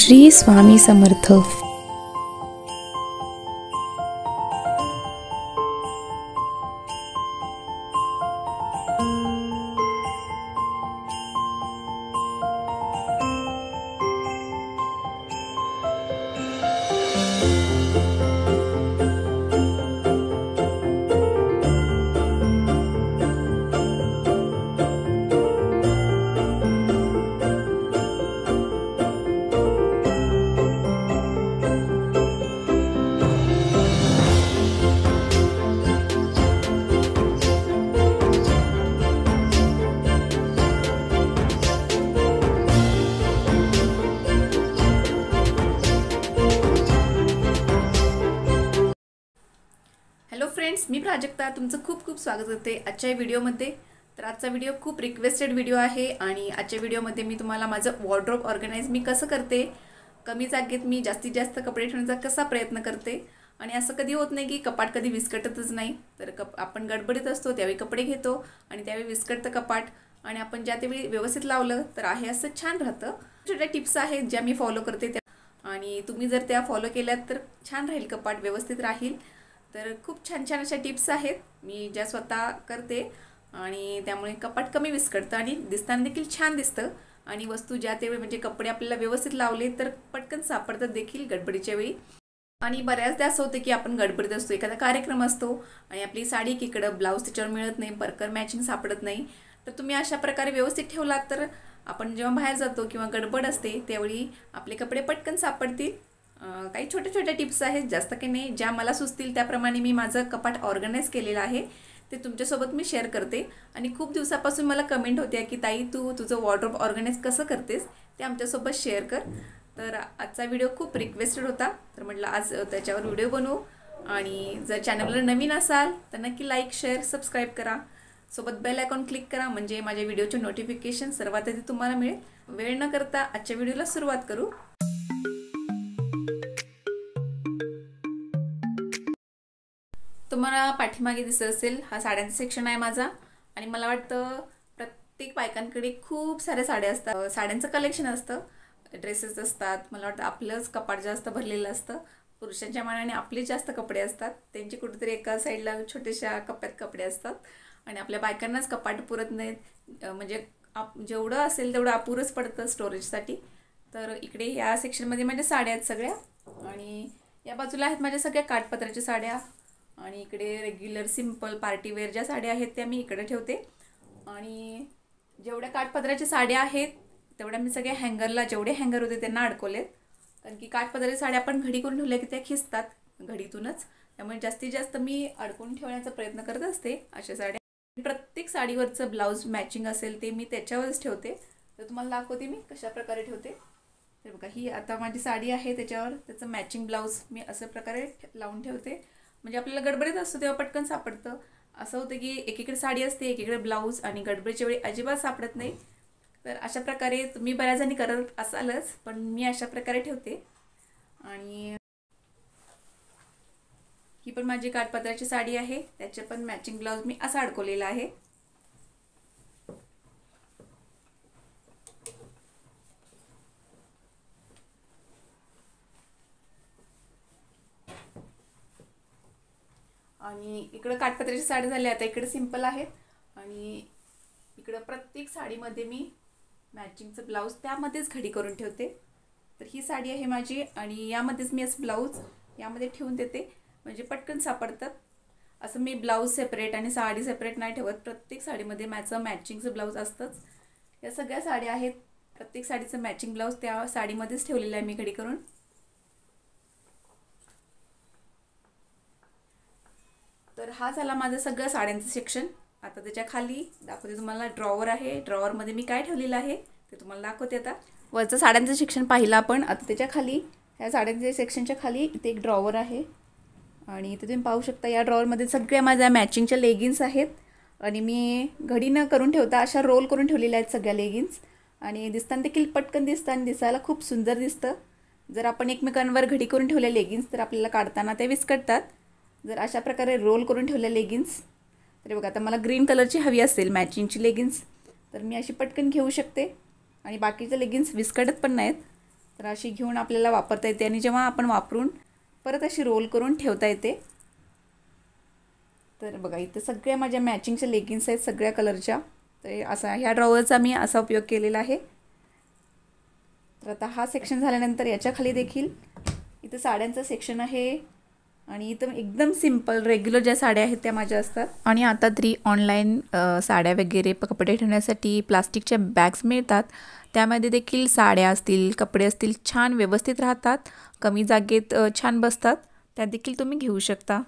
श्री स्वामी समर्थ तुमचं खूप खूप स्वागत करते आजच्या व्हिडिओमध्ये तर आजचा व्हिडिओ खूप रिक्वेस्टेड व्हिडिओ आहे आणि आजच्या व्हिडिओमध्ये मी तुम्हाला माझं वॉर्ड्रॉप ऑर्गनाईज मी कसं करते कमी जागेत मी जास्तीत जास्त कपडे ठेवण्याचा कसा प्रयत्न करते आणि असं कधी होत नाही की कपाट कधी विस्कटतच नाही तर कप आपण गडबडीत असतो त्यावेळी कपडे घेतो आणि त्यावेळी विस्कटतं कपाट आणि आपण ज्या त्यावेळी व्यवस्थित लावलं तर आहे असं छान राहतं छोट्या टिप्स आहेत ज्या मी फॉलो करते त्या आणि तुम्ही जर त्या फॉलो केल्यात तर छान राहील कपाट व्यवस्थित राहील तर खूप छान छान अशा टिप्स आहेत मी ज्या स्वतः करते आणि त्यामुळे कपाट कमी विस्कटतं आणि दिसताना देखील छान दिसतं आणि वस्तू ज्या त्यावेळी म्हणजे कपडे आपल्याला व्यवस्थित लावले तर पटकन सापडतात देखील गडबडीच्या वेळी आणि बऱ्याचदा असं होतं की आपण गडबडीत असतो एखादा कार्यक्रम असतो आणि आपली साडी किकडं ब्लाऊज त्याच्यावर मिळत नाही बर्कर मॅचिंग सापडत नाही तर तुम्ही अशा प्रकारे व्यवस्थित ठेवलात तर आपण जेव्हा बाहेर जातो किंवा गडबड असते त्यावेळी आपले कपडे पटकन सापडतील काही छोट्या छोट्या टिप्स आहेत जास्त काही नाही ज्या मला सुचतील त्याप्रमाणे मी माझं कपाट ऑर्गनाईज केलेलं आहे ते तुमच्यासोबत मी शेअर करते आणि खूप दिवसापासून मला कमेंट होत्या की ताई तू तु, तुझं वॉर्ड्रोप ऑर्गनाईज कसं करतेस ते आमच्यासोबत शेअर कर तर आजचा व्हिडिओ खूप रिक्वेस्टेड होता तर म्हटलं आज त्याच्यावर व्हिडिओ बनवू आणि जर चॅनलवर नवीन असाल तर नक्की लाईक शेअर सबस्क्राईब करा सोबत बेल आयकॉन क्लिक करा म्हणजे माझ्या व्हिडिओचे नोटिफिकेशन सर्वात आधी तुम्हाला मिळेल वेळ न करता आजच्या व्हिडिओला सुरुवात करू तुम्हाला पाठीमागे दिसत असेल हा साड्यांचा सेक्शन आहे माझा आणि मला वाटतं प्रत्येक बायकांकडे खूप साऱ्या साड्या असतात साड्यांचं कलेक्शन असतं ड्रेसेस असतात मला वाटतं आपलंच कपाट जास्त भरलेलं असतं पुरुषांच्या मानाने आपले जास्त कपडे असतात त्यांची कुठेतरी एका साईडला छोट्याशा कप्प्यात कपडे असतात आणि आपल्या बायकांनाच कपाट पुरत नाहीत म्हणजे आप जेवढं असेल तेवढं अपुरच पडतं स्टोरेजसाठी तर इकडे या सेक्शनमध्ये माझ्या साड्या आहेत सगळ्या आणि या बाजूला आहेत माझ्या सगळ्या काठपत्राच्या साड्या आणि इकडे रेग्युलर सिम्पल पार्टीवेअर ज्या साड्या आहेत त्या मी इकडे ठेवते आणि जेवढ्या काठपदराच्या साड्या आहेत तेवढ्या मी सगळ्या हँगरला जेवढे हँगर होते त्यांना अडकवलेत कारण की काठपदराच्या साड्या आपण घडी करून ठेवल्या की त्या खिसतात घडीतूनच त्यामुळे जास्तीत जास्त मी अडकून ठेवण्याचा प्रयत्न करत असते अशा साड्या प्रत्येक साडीवरचं ब्लाऊज मॅचिंग असेल ते मी त्याच्यावरच ठेवते तर तुम्हाला दाखवते मी कशा प्रकारे ठेवते तर बघा ही आता माझी साडी आहे त्याच्यावर त्याचं मॅचिंग ब्लाऊज मी असं प्रकारे लावून ठेवते म्हणजे आपल्याला गडबडीत असतो तेव्हा पटकन सापडतं असं होतं की एकीकडे साडी असते एकीकडे ब्लाऊज आणि गडबडीच्या वेळी अजिबात सापडत नाही तर अशा प्रकारे तुम्ही बऱ्याच जणी करत असालच पण मी अशा प्रकारे ठेवते आणि ही पण माझी काठपात्राची साडी आहे त्याचे पण मॅचिंग ब्लाऊज मी असा अडकवलेला आहे आणि इकडं काटपत्र्याची साडी झाली आता इकडे सिंपल आहेत आणि इकडं प्रत्येक साडीमध्ये मी मॅचिंगचं ब्लाऊज त्यामध्येच घडी करून ठेवते तर ही साडी आहे माझी आणि यामध्येच मी असं ब्लाऊज यामध्ये ठेवून देते म्हणजे पटकन सापडतात असं मी ब्लाऊज सेपरेट आणि साडी सेपरेट नाही ठेवत प्रत्येक साडीमध्ये माझं मॅचिंगचं ब्लाऊज असतंच या सगळ्या साड्या आहेत प्रत्येक साडीचं मॅचिंग ब्लाऊज त्या साडीमध्येच ठेवलेलं आहे मी घडी करून तर हा झाला माझं सगळं साड्यांचं सेक्शन आता त्याच्या खाली दाखवते तुम्हाला ड्रॉवर आहे ड्रॉवरमध्ये मी काय ठेवलेलं आहे ते तुम्हाला दाखवते आता वरचं साड्यांचं सेक्शन पाहिलं आपण आता त्याच्या खाली ह्या साड्यांच्या सेक्शनच्या खाली इथे एक ड्रॉवर आहे आणि इथे तुम्ही पाहू शकता या ड्रॉवरमध्ये सगळ्या माझ्या मॅचिंगच्या लेगिन्स आहेत आणि मी घडी न करून ठेवता अशा रोल करून ठेवलेल्या आहेत सगळ्या लेगिन्स आणि दिसताना देखील पटकन दिसतं आणि दिसायला खूप सुंदर दिसतं जर आपण एकमेकांवर घडी करून ठेवल्या लेगिन्स तर आपल्याला काढताना ते विस्कटतात जर अशा प्रकारे रोल करून ठेवले लेगिन्स तरी बघा आता मला ग्रीन कलरची हवी असेल मॅचिंगची लेगिन्स तर मी अशी पटकन घेऊ शकते आणि बाकीचे लेगिन्स विस्कटत पण नाहीत तर अशी घेऊन आपल्याला वापरता येते आणि जेव्हा आपण वापरून परत अशी रोल करून ठेवता येते तर बघा इथं सगळ्या माझ्या मॅचिंगच्या लेगिन्स आहेत सगळ्या कलरच्या तर असा ह्या ड्रॉवरचा मी असा उपयोग केलेला आहे तर आता हा सेक्शन झाल्यानंतर याच्या खाली देखील इथं साड्यांचं सेक्शन आहे आणि इथं एकदम सिम्पल रेग्युलर ज्या साड्या आहेत त्या माझ्या असतात आणि आता तरी ऑनलाईन साड्या वगैरे कपडे ठेवण्यासाठी प्लास्टिकच्या बॅग्स मिळतात त्यामध्ये देखील साड्या असतील कपडे असतील छान व्यवस्थित राहतात कमी जागेत छान बसतात त्या देखील तुम्ही घेऊ शकता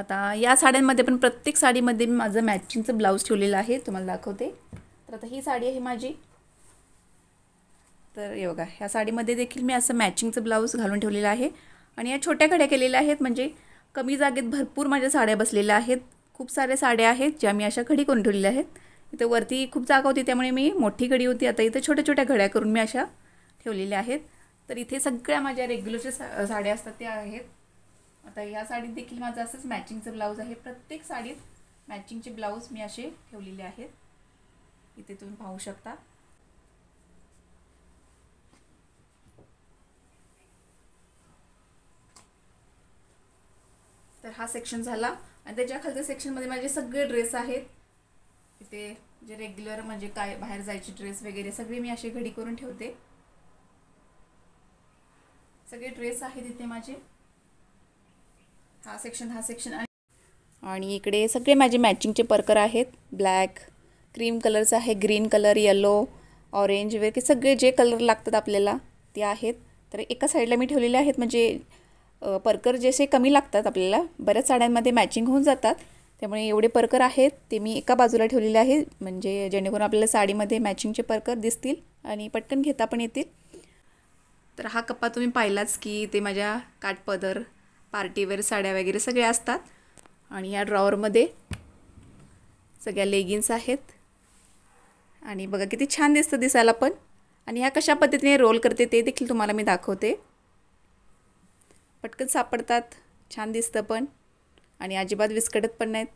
आता या साड्यांमध्ये पण प्रत्येक साडीमध्ये मी माझं मॅचिंगचं ब्लाऊज ठेवलेलं आहे तुम्हाला दाखवते तर आता ही साडी आहे माझी तर योगा बघा ह्या साडीमध्ये देखील मी असं मॅचिंगचं ब्लाऊज घालून ठेवलेलं आहे आणि या छोट्या कड्या केलेल्या आहेत म्हणजे कमी जागेत भरपूर माझ्या साड्या बसलेल्या आहेत खूप साऱ्या साड्या आहेत ज्या मी अशा घडी करून ठेवलेल्या आहेत इथं वरती खूप जागा होती त्यामुळे मी मोठी घडी होती आता इथं छोट्या छोट्या घड्या करून मी अशा ठेवलेल्या आहेत तर इथे सगळ्या माझ्या रेग्युलरच्या सा साड्या असतात त्या आहेत आता या साडीत देखील माझं असंच मॅचिंगचं ब्लाऊज आहे प्रत्येक साडीत मॅचिंगचे ब्लाऊज मी असे ठेवलेले आहेत इथे तुम्ही पाहू शकता तर हा सेक्शन झाला आणि त्याच्या खालच्या सेक्शनमध्ये माझे सगळे ड्रेस आहेत इथे जे रेग्युलर म्हणजे काय बाहेर जायचे ड्रेस वगैरे सगळे मी असे घडी करून ठेवते सगळे ड्रेस आहेत इथे माझे हा सेक्शन हा सेक्शन आणि इकडे सगळे माझे मॅचिंगचे परकर आहेत ब्लॅक क्रीम कलरचं आहे ग्रीन कलर येलो ऑरेंज वगैरे सगळे जे कलर लागतात आपल्याला ते आहेत तर एका साईडला मी ठेवलेले आहेत म्हणजे परकर जसे कमी लागतात आपल्याला बऱ्याच साड्यांमध्ये मॅचिंग होऊन जातात त्यामुळे एवढे परकर आहेत ते मी एका बाजूला ठेवलेले आहे म्हणजे जेणेकरून आपल्याला साडीमध्ये मॅचिंगचे परकर दिसतील आणि पटकन घेता पण येतील तर हा कप्पा तुम्ही पाहिलाच की ते माझ्या काटपदर पार्टीवेअर साड्या वगैरे सगळे असतात आणि या ड्रॉवरमध्ये सगळ्या लेगिन्स आहेत आणि बघा किती छान दिसतं दिसायला पण आणि ह्या कशा पद्धतीने रोल करते ते देखील तुम्हाला मी दाखवते पटकन सापडतात छान दिसतं पण आणि अजिबात विस्कटत पण नाहीत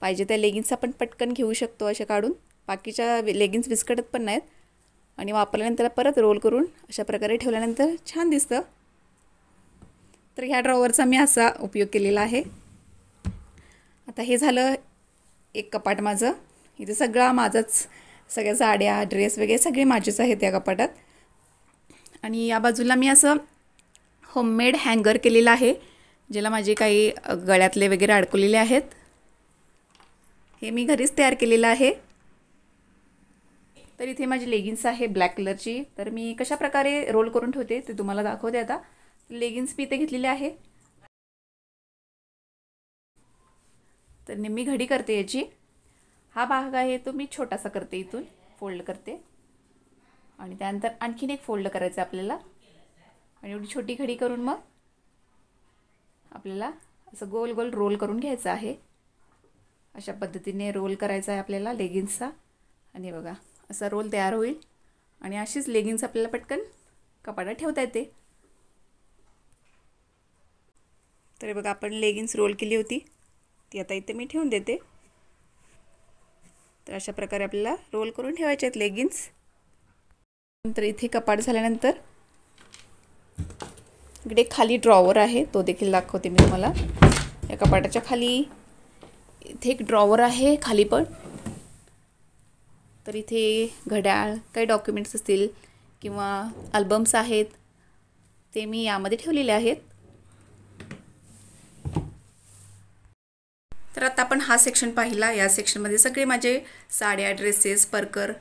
पाहिजे त्या लेगिन्स आपण पटकन घेऊ शकतो अशा काढून बाकीच्या लेगिन्स विस्कटत पण नाहीत आणि वापरल्यानंतर परत रोल करून अशा प्रकारे ठेवल्यानंतर छान दिसतं तर ह्या ड्रॉवरचा मी असा उपयोग केलेला आहे आता हे झालं एक कपाट माझं इथे सगळा माझाच सगळ्या साड्या ड्रेस वगैरे सगळे माझेच आहेत या कपाटात आणि या बाजूला मी असं होममेड हँगर केलेला आहे ज्याला माझे काही गळ्यातले वगैरे अडकवलेले आहेत हे मी घरीच तयार केलेलं आहे तर इथे माझी लेगिन्स आहे ब्लॅक कलरची तर मी कशा प्रकारे रोल करून ठेवते ते तुम्हाला दाखवते आता लेगिन्स मी इथे घेतलेले आहे तर निम्मी घडी करते याची हा भाग आहे तो मी छोटासा करते इथून फोल्ड करते आणि त्यानंतर आणखीन एक फोल्ड करायचं आपल्याला आणि एवढी छोटी खडी करून मग आपल्याला असं गोल गोल रोल करून घ्यायचं आहे अशा पद्धतीने रोल करायचा आहे आपल्याला लेगिन्सचा आणि बघा असा रोल तयार होईल आणि अशीच लेगिन्स आपल्याला पटकन कपाटात ठेवता येते तर बघा आपण लेगिन्स रोल केली होती ती आता इथे मी ठेवून देते तर अशा प्रकारे आपल्याला रोल करून ठेवायचे आहेत लेगिन्स नंतर इथे कपाट झाल्यानंतर इकडे खाली ड्रॉवर आहे तो देखील दाखवते मी तुम्हाला या कपाटाच्या खाली इथे एक ड्रॉवर आहे खाली पण तर इथे घड्याळ काही डॉक्युमेंट्स असतील किंवा अल्बम्स आहेत ते मी यामध्ये ठेवलेले आहेत तर आता आपण हा सेक्शन पाहिला या सेक्शनमध्ये सगळे माझे साड्या ड्रेसेस परकर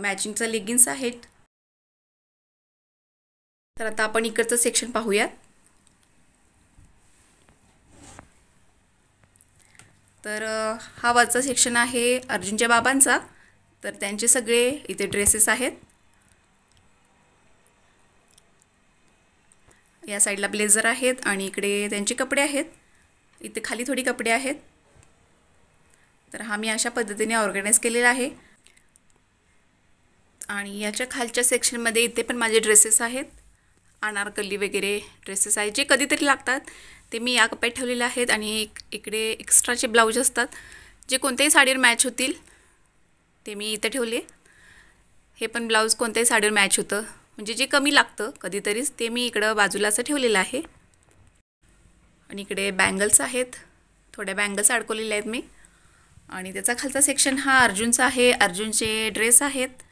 मॅचिंगचं लेगिंग्स आहेत तर आता आपण इकडचं सेक्शन पाहूयात तर हा वरचा सेक्शन आहे अर्जुनच्या बाबांचा तर त्यांचे सगळे इथे ड्रेसेस आहेत या साईडला ब्लेझर आहेत आणि इकडे त्यांचे कपडे आहेत इथे खाली थोडी कपडे आहेत तर हा मी अशा पद्धतीने ऑर्गनाईज केलेला आहे आणि याच्या खालच्या सेक्शनमध्ये इथे पण माझे ड्रेसेस आहेत अनारकली वगैरे ड्रेसेस आहेत जे कधीतरी लागतात ते मी या कप्प्यात ठेवलेले आहेत आणि एक इकडे एक्स्ट्राचे ब्लाऊज असतात जे कोणत्याही साडीवर मॅच होतील ते मी इथं ठेवले हे पण ब्लाऊज कोणत्याही साडीवर मॅच होतं म्हणजे जे कमी लागतं कधीतरीच ते मी इकडं बाजूला असं ठेवलेलं आहे आणि इकडे बँगल्स आहेत थोड्या बँगल्स अडकवलेल्या आहेत मी आणि त्याचा खालचा सेक्शन हा अर्जुनचा आहे अर्जुनचे ड्रेस आहेत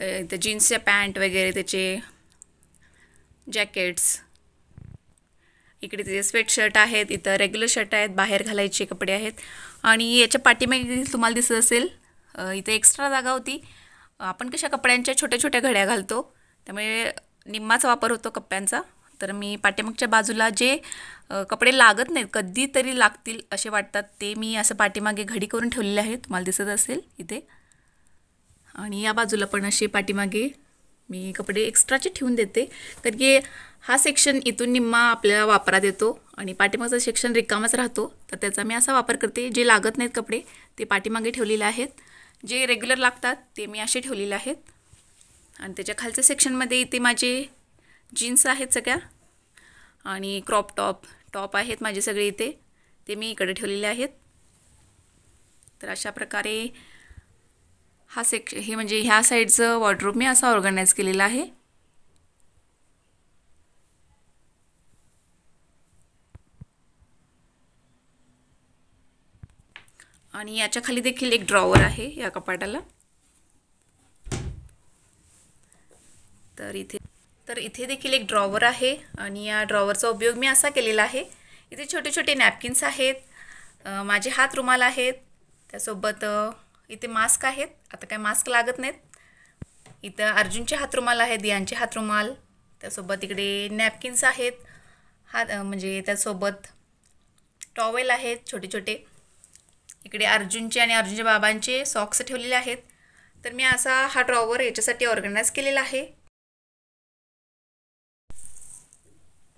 त्या जीन्सच्या पॅन्ट वगैरे त्याचे जॅकेट्स इकडे तिथे शर्ट आहेत इथं रेग्युलर शर्ट आहेत बाहेर घालायचे कपडे आहेत आणि याच्या पाठीमागे तुम्हाला दिसत असेल इथे एक्स्ट्रा जागा होती आपण कशा कपड्यांच्या छोट्या छोट्या घड्या घालतो त्यामुळे निम्माचा वापर होतो कप्प्यांचा तर मी पाठीमागच्या बाजूला जे कपडे लागत नाहीत कधीतरी लागतील असे वाटतात ते मी असं पाठीमागे घडी करून ठेवलेले आहे तुम्हाला दिसत असेल इथे आणि या बाजूला पण असे पाठीमागे मी कपडे एक्स्ट्राचे ठेवून देते कारण की हा सेक्शन इथून निम्मा आपल्याला वापरात येतो आणि पाठीमागचा सेक्शन रिकामाच राहतो तर त्याचा मी असा वापर करते जे लागत नाहीत कपडे ते पाठीमागे ठेवलेले आहेत जे रेग्युलर लागतात ते मी असे ठेवलेले आहेत आणि त्याच्या खालच्या सेक्शनमध्ये इथे माझे जीन्स आहेत सगळ्या आणि क्रॉप टॉप टॉप आहेत माझे सगळे इथे ते मी इकडे ठेवलेले आहेत तर अशा प्रकारे हा सेक्श हे म्हणजे ह्या साईडचं वॉर्ड्रोब मी असा ऑर्गनाईज केलेला आहे आणि याच्या खाली देखील एक ड्रॉवर आहे या कपाटाला तर इथे तर इथे देखील एक ड्रॉवर आहे आणि या ड्रॉवरचा उपयोग मी असा केलेला आहे इथे छोटे छोटे नॅपकिन्स आहेत माझे हात रुमाल आहेत त्यासोबत इथे मास्क आहेत आता काय मास्क लागत नाहीत इथं अर्जुनचे हातरुमाल आहेत दियांचे हातरुमाल त्यासोबत इकडे नॅपकिन्स आहेत हा म्हणजे त्यासोबत टॉवेल आहेत छोटे छोटे इकडे अर्जुनचे आणि अर्जुनच्या बाबांचे सॉक्स ठेवलेले आहेत तर मी असा हा ड्रॉवर याच्यासाठी ऑर्गनाईज केलेला आहे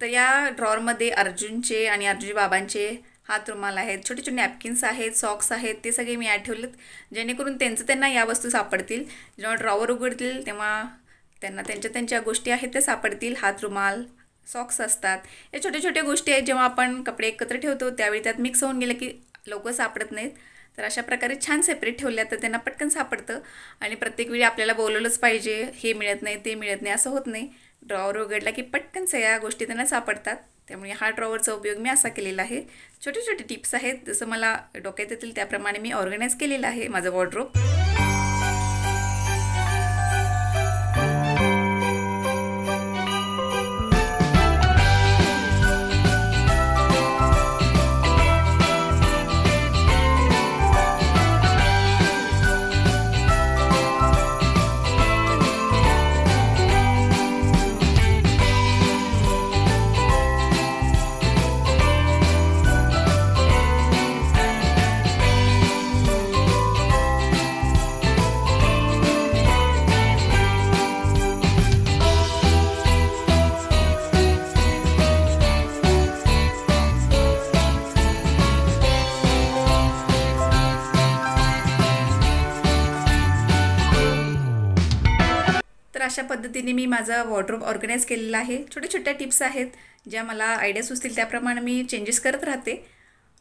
तर या ड्रॉवरमध्ये अर्जुनचे आणि अर्जुनच्या बाबांचे हात रुमाल आहेत छोटे छोटे नॅपकिन्स आहेत सॉक्स आहेत ते सगळे मी ॲड ठेवलेत जेणेकरून त्यांचं त्यांना या वस्तू सापडतील जेव्हा ड्रॉवर उघडतील तेव्हा त्यांना त्यांच्या त्यांच्या गोष्टी आहेत त्या सापडतील हात रुमाल सॉक्स असतात या छोट्या छोट्या गोष्टी आहेत जेव्हा आपण कपडे एकत्र ठेवतो त्यावेळी त्यात मिक्स होऊन गेलं की लवकर सापडत नाहीत तर अशा प्रकारे छान सेपरेट ठेवल्या तर त्यांना पटकन सापडतं आणि प्रत्येक वेळी आपल्याला बोलवलंच पाहिजे हे मिळत नाही ते मिळत नाही असं होत नाही ड्रॉवर उघडला की पटकन सगळ्या गोष्टी त्यांना सापडतात त्यामुळे हा ड्रॉवरचा उपयोग मी असा केलेला आहे छोटे छोटे टिप्स आहेत जसं मला डोक्यात येतील त्याप्रमाणे मी ऑर्गनाईज केलेलं आहे माझा वॉर्ड्रोप अशा पद्धतीने मी माझा वॉर्ड्रोब ऑर्गनाईज केलेला आहे छोट्या छोट्या टिप्स आहेत ज्या मला आयडिया सुचतील त्याप्रमाणे मी चेंजेस करत राहते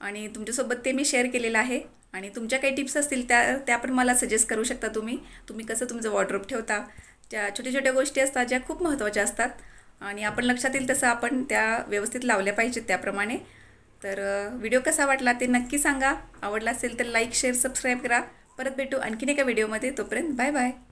आणि तुमच्यासोबत ते मी शेअर केलेलं आहे आणि तुमच्या काही टिप्स असतील त्या त्या पण मला सजेस्ट करू शकता तुम्ही तुम्ही कसं तुमचं वॉर्ड्रॉप ठेवता ज्या छोट्या छोट्या गोष्टी असतात ज्या खूप महत्त्वाच्या असतात आणि आपण लक्षात येईल तसं आपण त्या व्यवस्थित लावल्या पाहिजेत त्याप्रमाणे तर व्हिडिओ कसा वाटला ते नक्की सांगा आवडला असेल तर लाईक शेअर सबस्क्राईब करा परत भेटू आणखीन एका व्हिडिओमध्ये तोपर्यंत बाय बाय